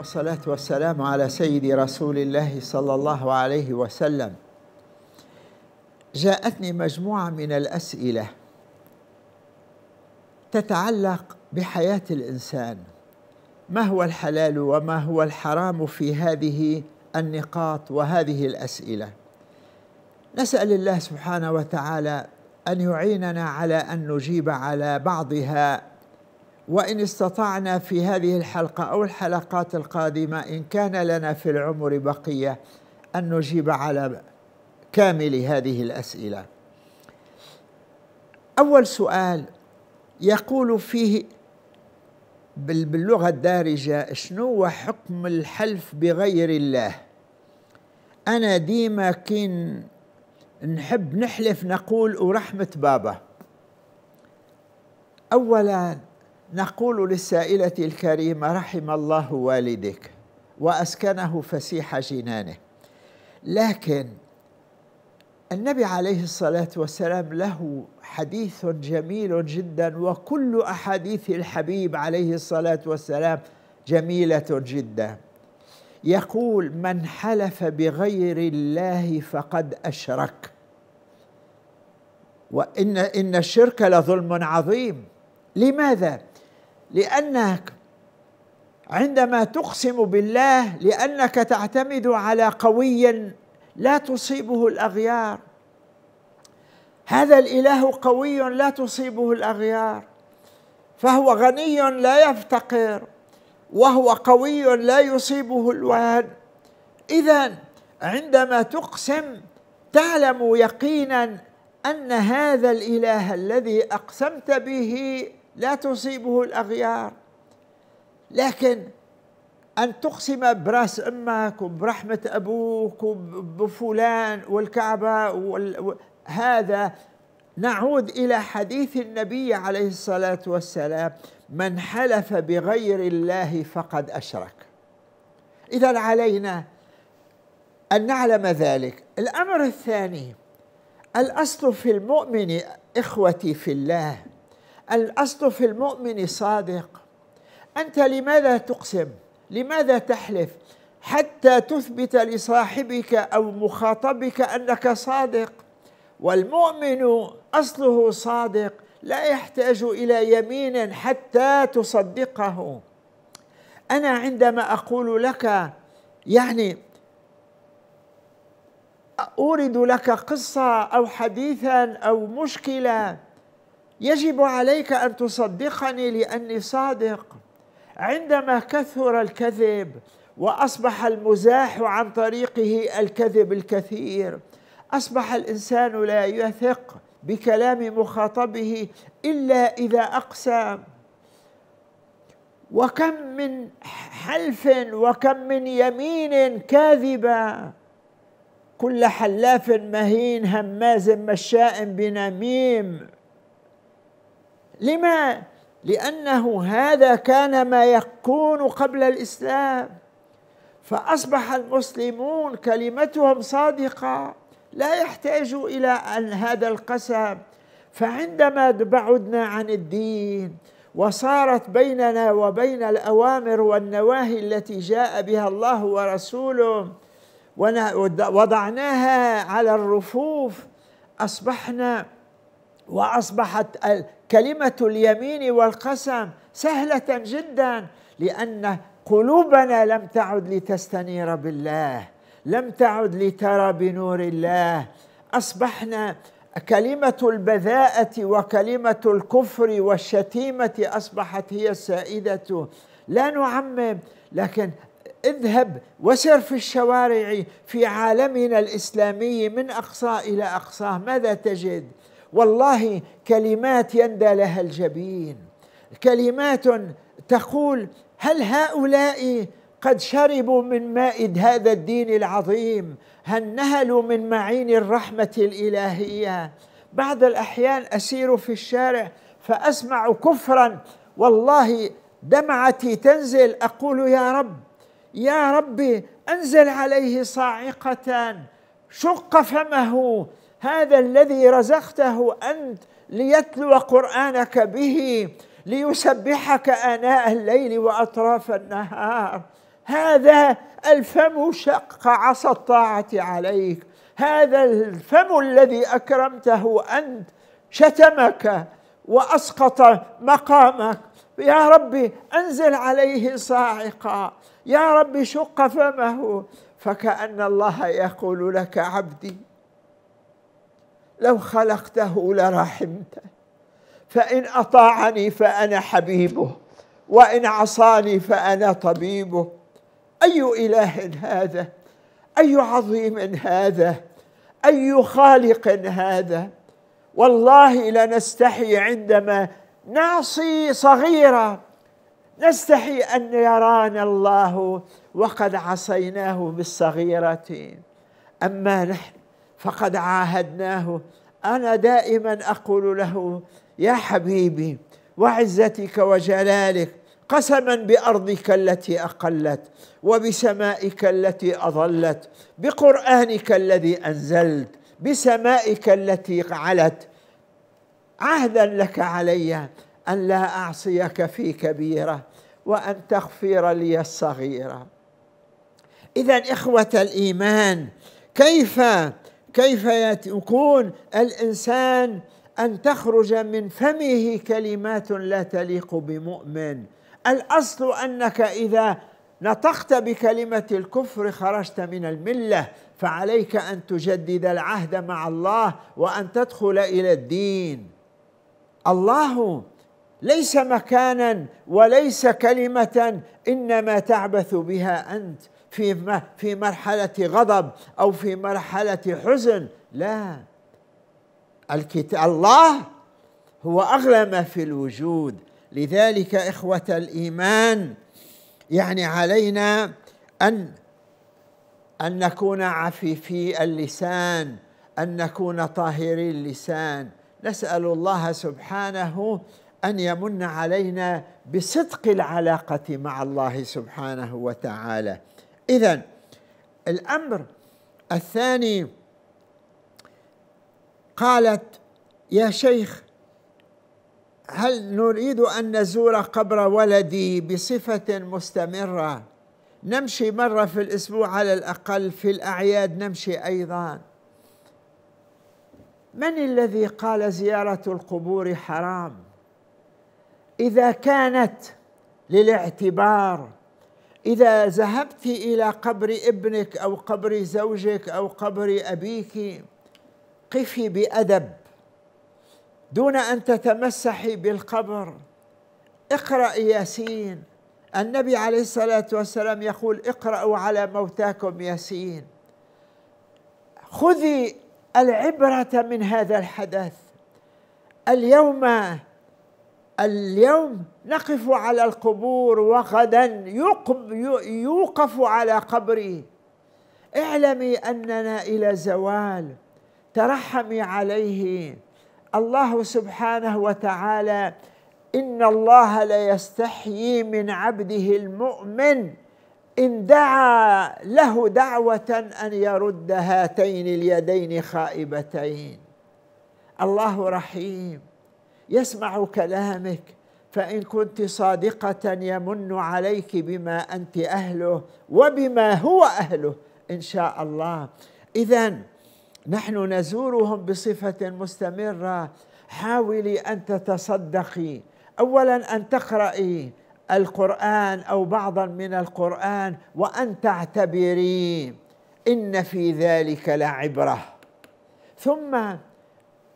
والصلاة والسلام على سيد رسول الله صلى الله عليه وسلم جاءتني مجموعة من الأسئلة تتعلق بحياة الإنسان ما هو الحلال وما هو الحرام في هذه النقاط وهذه الأسئلة نسأل الله سبحانه وتعالى أن يعيننا على أن نجيب على بعضها وإن استطعنا في هذه الحلقة أو الحلقات القادمة إن كان لنا في العمر بقية أن نجيب على كامل هذه الأسئلة أول سؤال يقول فيه باللغة الدارجة شنو هو حكم الحلف بغير الله أنا ديما كين نحب نحلف نقول ورحمة بابا أولا نقول للسائلة الكريمة رحم الله والدك وأسكنه فسيح جنانه لكن النبي عليه الصلاة والسلام له حديث جميل جدا وكل أحاديث الحبيب عليه الصلاة والسلام جميلة جدا يقول من حلف بغير الله فقد أشرك وإن إن الشرك لظلم عظيم لماذا؟ لأنك عندما تقسم بالله لأنك تعتمد على قوي لا تصيبه الأغيار هذا الإله قوي لا تصيبه الأغيار فهو غني لا يفتقر وهو قوي لا يصيبه الوهن إذا عندما تقسم تعلم يقينا أن هذا الإله الذي أقسمت به لا تصيبه الأغيار لكن أن تقسم براس أمك وبرحمة أبوك وبفلان والكعبة هذا نعود إلى حديث النبي عليه الصلاة والسلام من حلف بغير الله فقد أشرك إذا علينا أن نعلم ذلك الأمر الثاني الأصل في المؤمن إخوتي في الله الأصل في المؤمن صادق أنت لماذا تقسم لماذا تحلف حتى تثبت لصاحبك أو مخاطبك أنك صادق والمؤمن أصله صادق لا يحتاج إلى يمين حتى تصدقه أنا عندما أقول لك يعني أورد لك قصة أو حديثا أو مشكلة يجب عليك ان تصدقني لاني صادق عندما كثر الكذب واصبح المزاح عن طريقه الكذب الكثير اصبح الانسان لا يثق بكلام مخاطبه الا اذا اقسم وكم من حلف وكم من يمين كاذبه كل حلاف مهين هماز مشاء بنميم لما لانه هذا كان ما يكون قبل الاسلام فاصبح المسلمون كلمتهم صادقه لا يحتاجوا الى ان هذا القسم فعندما بعدنا عن الدين وصارت بيننا وبين الاوامر والنواهي التي جاء بها الله ورسوله ووضعناها على الرفوف اصبحنا واصبحت كلمه اليمين والقسم سهله جدا لان قلوبنا لم تعد لتستنير بالله لم تعد لترى بنور الله اصبحنا كلمه البذاءه وكلمه الكفر والشتيمه اصبحت هي السائده لا نعمم لكن اذهب وسر في الشوارع في عالمنا الاسلامي من اقصى الى اقصاه ماذا تجد والله كلمات يندى لها الجبين كلمات تقول هل هؤلاء قد شربوا من ماء هذا الدين العظيم هل نهلوا من معين الرحمه الالهيه بعض الاحيان اسير في الشارع فاسمع كفرا والله دمعتي تنزل اقول يا رب يا ربي انزل عليه صاعقه شق فمه هذا الذي رزقته أنت ليتلو قرآنك به ليسبحك آناء الليل وأطراف النهار هذا الفم شق عصا الطاعة عليك هذا الفم الذي أكرمته أنت شتمك وأسقط مقامك يا ربي أنزل عليه صاعقا يا ربي شق فمه فكأن الله يقول لك عبدي لو خلقته لرحمته فإن أطاعني فأنا حبيبه وإن عصاني فأنا طبيبه أي إله هذا أي عظيم هذا أي خالق هذا والله لنستحي عندما نعصي صغيرة نستحي أن يرانا الله وقد عصيناه بالصغيرة أما نحن فقد عاهدناه انا دائما اقول له يا حبيبي وعزتك وجلالك قسما بارضك التي اقلت وبسمائك التي اظلت بقرانك الذي انزلت بسمائك التي علت عهدا لك علي ان لا اعصيك في كبيره وان تغفر لي الصغيره اذا اخوه الايمان كيف كيف يكون الانسان ان تخرج من فمه كلمات لا تليق بمؤمن الاصل انك اذا نطقت بكلمه الكفر خرجت من المله فعليك ان تجدد العهد مع الله وان تدخل الى الدين الله ليس مكانا وليس كلمه انما تعبث بها انت في في مرحلة غضب أو في مرحلة حزن لا الكتاب الله هو أغلى ما في الوجود لذلك إخوة الإيمان يعني علينا أن أن نكون عفيفي اللسان أن نكون طاهري اللسان نسأل الله سبحانه أن يمن علينا بصدق العلاقة مع الله سبحانه وتعالى إذا الأمر الثاني قالت يا شيخ هل نريد أن نزور قبر ولدي بصفة مستمرة نمشي مرة في الأسبوع على الأقل في الأعياد نمشي أيضا من الذي قال زيارة القبور حرام إذا كانت للاعتبار إذا ذهبت إلى قبر ابنك أو قبر زوجك أو قبر أبيك قفي بأدب دون أن تتمسحي بالقبر اقرأ ياسين النبي عليه الصلاة والسلام يقول اقرأوا على موتاكم ياسين خذي العبرة من هذا الحدث اليوم اليوم نقف على القبور وغدا يوقف على قبري اعلمي اننا الى زوال ترحمي عليه الله سبحانه وتعالى ان الله ليستحيي من عبده المؤمن ان دعا له دعوه ان يرد هاتين اليدين خائبتين الله رحيم يسمع كلامك فان كنت صادقه يمن عليك بما انت اهله وبما هو اهله ان شاء الله اذا نحن نزورهم بصفه مستمره حاولي ان تتصدقي اولا ان تقراي القران او بعضا من القران وان تعتبري ان في ذلك لعبره ثم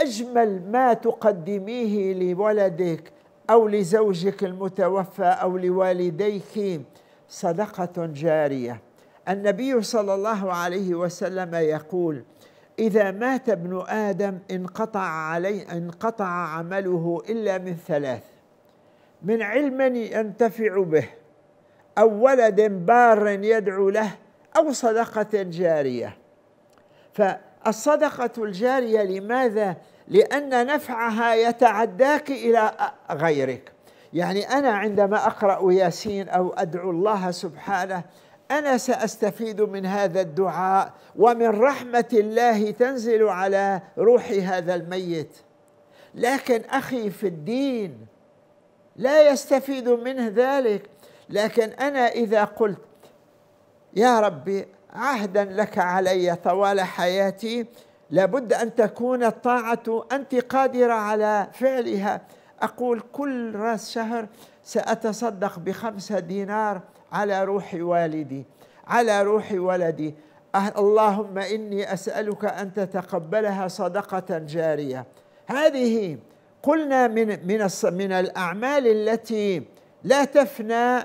أجمل ما تقدميه لولدك أو لزوجك المتوفى أو لوالديك صدقة جارية النبي صلى الله عليه وسلم يقول إذا مات ابن آدم انقطع عليه انقطع عمله إلا من ثلاث من علم ينتفع به أو ولد بار يدعو له أو صدقة جارية ف الصدقة الجارية لماذا؟ لأن نفعها يتعداك إلى غيرك يعني أنا عندما أقرأ ياسين أو أدعو الله سبحانه أنا سأستفيد من هذا الدعاء ومن رحمة الله تنزل على روح هذا الميت لكن أخي في الدين لا يستفيد منه ذلك لكن أنا إذا قلت يا ربي عهدا لك علي طوال حياتي لابد ان تكون الطاعه انت قادره على فعلها اقول كل راس شهر ساتصدق بخمسه دينار على روح والدي على روح ولدي أه- اللهم اني اسالك ان تتقبلها صدقه جاريه هذه قلنا من من من الاعمال التي لا تفنى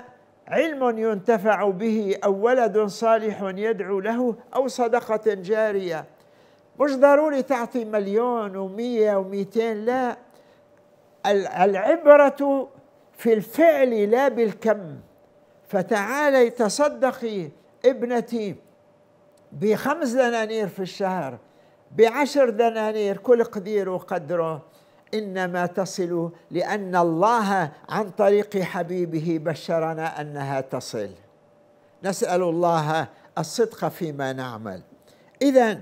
علم ينتفع به أو ولد صالح يدعو له أو صدقة جارية مش ضروري تعطي مليون ومية ومئتين لا العبرة في الفعل لا بالكم فتعالي تصدقي ابنتي بخمس دنانير في الشهر بعشر دنانير كل قدير وقدره انما تصل لان الله عن طريق حبيبه بشرنا انها تصل نسال الله الصدق فيما نعمل اذا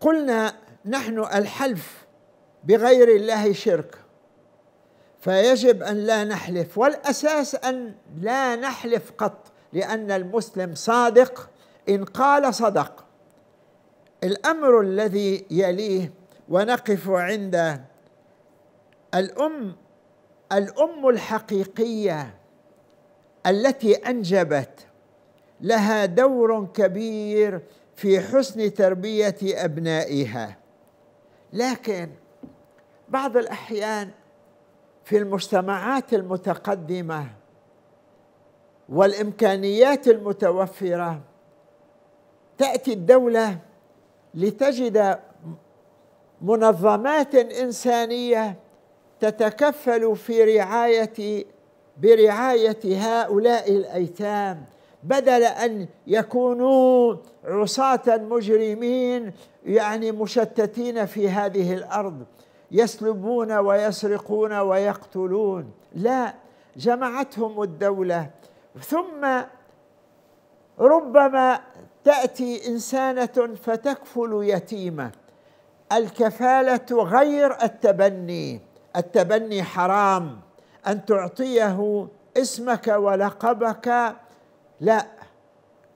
قلنا نحن الحلف بغير الله شرك فيجب ان لا نحلف والاساس ان لا نحلف قط لان المسلم صادق ان قال صدق الامر الذي يليه ونقف عند الأم الأم الحقيقية التي أنجبت لها دور كبير في حسن تربية أبنائها لكن بعض الأحيان في المجتمعات المتقدمة والإمكانيات المتوفرة تأتي الدولة لتجد منظمات انسانيه تتكفل في رعايه برعايه هؤلاء الايتام بدل ان يكونوا عصاة مجرمين يعني مشتتين في هذه الارض يسلبون ويسرقون ويقتلون لا جمعتهم الدوله ثم ربما تاتي انسانه فتكفل يتيمه الكفاله غير التبني التبني حرام ان تعطيه اسمك ولقبك لا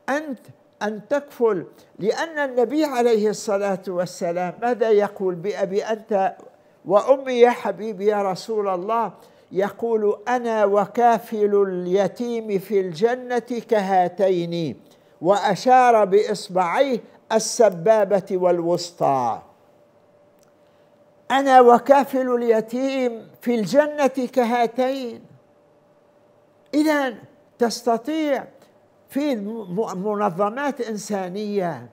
انت ان تكفل لان النبي عليه الصلاه والسلام ماذا يقول بابي انت وامي يا حبيبي يا رسول الله يقول انا وكافل اليتيم في الجنه كهاتين واشار باصبعيه السبابه والوسطى انا وكافل اليتيم في الجنه كهاتين اذا تستطيع في منظمات انسانيه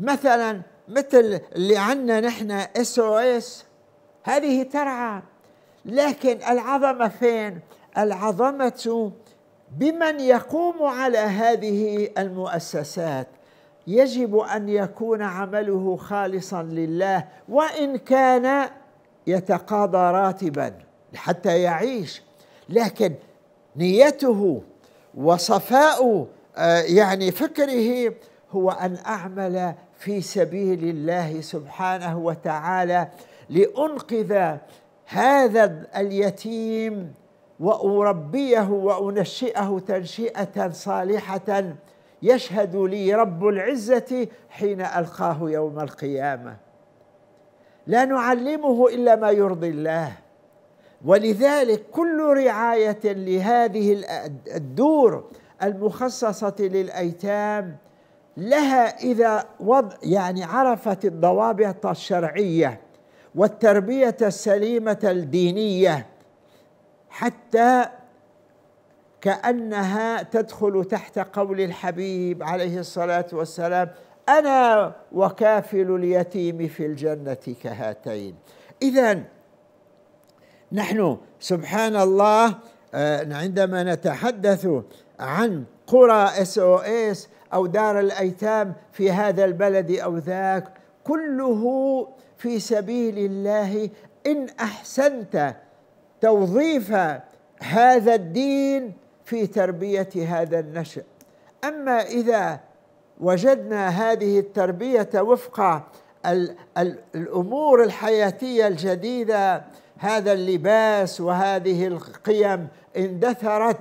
مثلا مثل اللي عندنا نحن اس او اس هذه ترعى لكن العظمه فين؟ العظمه بمن يقوم على هذه المؤسسات يجب ان يكون عمله خالصا لله وان كان يتقاضى راتبا حتى يعيش لكن نيته وصفاء آه، يعني فكره هو ان اعمل في سبيل الله سبحانه وتعالى لانقذ هذا اليتيم واربيه وانشئه تنشئه صالحه يشهد لي رب العزة حين ألقاه يوم القيامة لا نعلمه إلا ما يرضي الله ولذلك كل رعاية لهذه الدور المخصصة للأيتام لها إذا وضع يعني عرفت الضوابط الشرعية والتربية السليمة الدينية حتى كأنها تدخل تحت قول الحبيب عليه الصلاة والسلام أنا وكافل اليتيم في الجنة كهاتين إذا نحن سبحان الله آه، عندما نتحدث عن قرى اس او اس او دار الايتام في هذا البلد او ذاك كله في سبيل الله ان احسنت توظيف هذا الدين في تربية هذا النشأ أما إذا وجدنا هذه التربية وفق الأمور الحياتية الجديدة هذا اللباس وهذه القيم اندثرت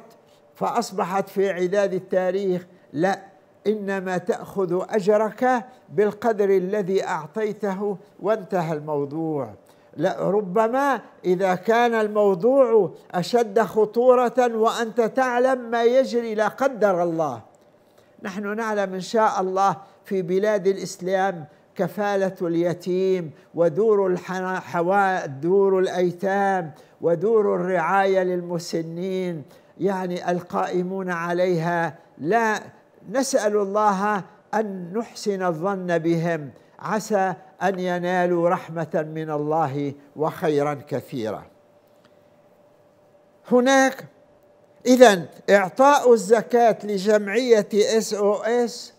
فأصبحت في عداد التاريخ لا إنما تأخذ أجرك بالقدر الذي أعطيته وانتهى الموضوع ربما اذا كان الموضوع اشد خطوره وانت تعلم ما يجري لا قدر الله نحن نعلم ان شاء الله في بلاد الاسلام كفاله اليتيم ودور الحواء دور الايتام ودور الرعايه للمسنين يعني القائمون عليها لا نسال الله ان نحسن الظن بهم عسى ان ينالوا رحمه من الله وخيرا كثيرا هناك اذا اعطاء الزكاه لجمعيه اس او اس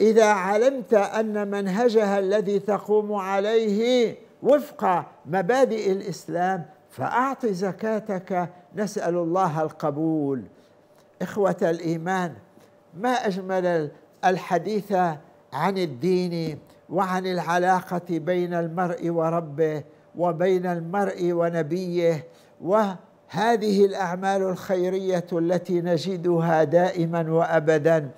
اذا علمت ان منهجها الذي تقوم عليه وفق مبادئ الاسلام فاعط زكاتك نسال الله القبول اخوه الايمان ما اجمل الحديث عن الدين وعن العلاقه بين المرء وربه وبين المرء ونبيه وهذه الاعمال الخيريه التي نجدها دائما وابدا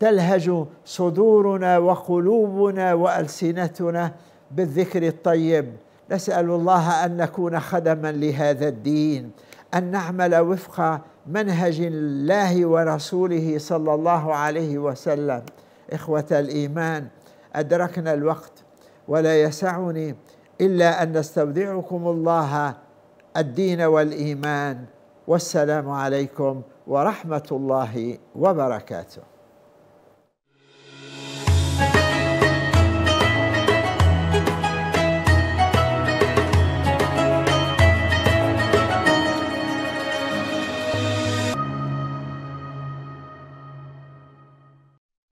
تلهج صدورنا وقلوبنا والسنتنا بالذكر الطيب نسال الله ان نكون خدما لهذا الدين ان نعمل وفق منهج الله ورسوله صلى الله عليه وسلم اخوه الايمان أدركنا الوقت ولا يسعني إلا أن نستودعكم الله الدين والإيمان والسلام عليكم ورحمة الله وبركاته